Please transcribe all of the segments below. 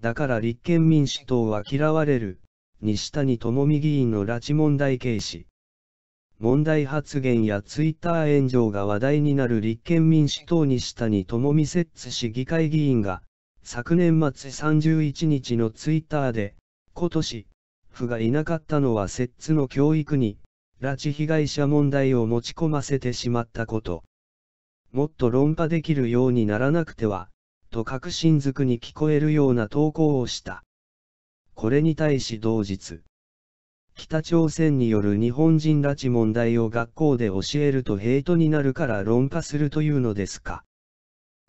だから立憲民主党は嫌われる、西谷智美議員の拉致問題軽視。問題発言やツイッター炎上が話題になる立憲民主党西谷智美摂津市議会議員が、昨年末31日のツイッターで、今年、府がいなかったのは摂津の教育に、拉致被害者問題を持ち込ませてしまったこと。もっと論破できるようにならなくては、と確信づくに聞こえるような投稿をした。これに対し同日、北朝鮮による日本人拉致問題を学校で教えるとヘイトになるから論破するというのですか。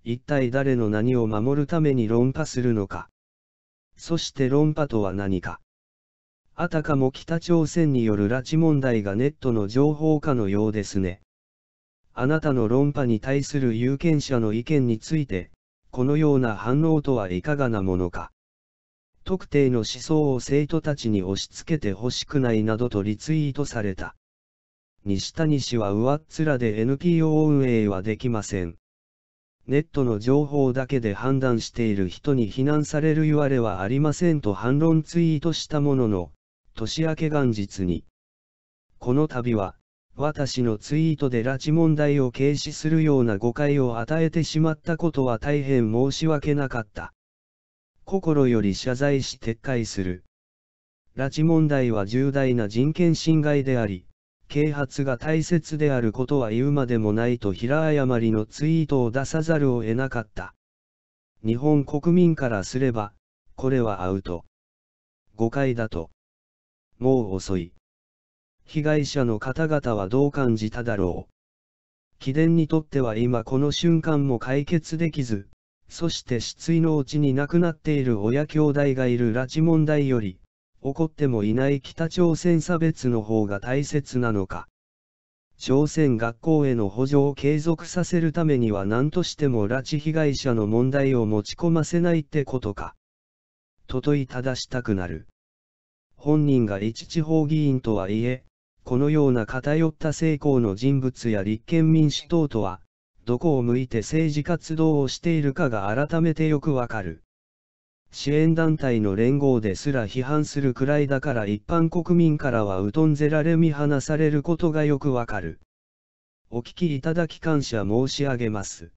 一体誰の何を守るために論破するのか。そして論破とは何か。あたかも北朝鮮による拉致問題がネットの情報化のようですね。あなたの論破に対する有権者の意見について、このような反応とはいかがなものか。特定の思想を生徒たちに押し付けてほしくないなどとリツイートされた。西谷氏は上っ面で NPO 運営はできません。ネットの情報だけで判断している人に非難される言われはありませんと反論ツイートしたものの、年明け元日に。この度は、私のツイートで拉致問題を軽視するような誤解を与えてしまったことは大変申し訳なかった。心より謝罪し撤回する。拉致問題は重大な人権侵害であり、啓発が大切であることは言うまでもないと平誤りのツイートを出さざるを得なかった。日本国民からすれば、これはアウト。誤解だと。もう遅い。被害者の方々はどう感じただろう。貴殿にとっては今この瞬間も解決できず、そして失意のうちに亡くなっている親兄弟がいる拉致問題より、怒ってもいない北朝鮮差別の方が大切なのか。朝鮮学校への補助を継続させるためには何としても拉致被害者の問題を持ち込ませないってことか。と問い正したくなる。本人が一地方議員とはいえ、このような偏った成功の人物や立憲民主党とは、どこを向いて政治活動をしているかが改めてよくわかる。支援団体の連合ですら批判するくらいだから一般国民からは疎んぜられ見放されることがよくわかる。お聞きいただき感謝申し上げます。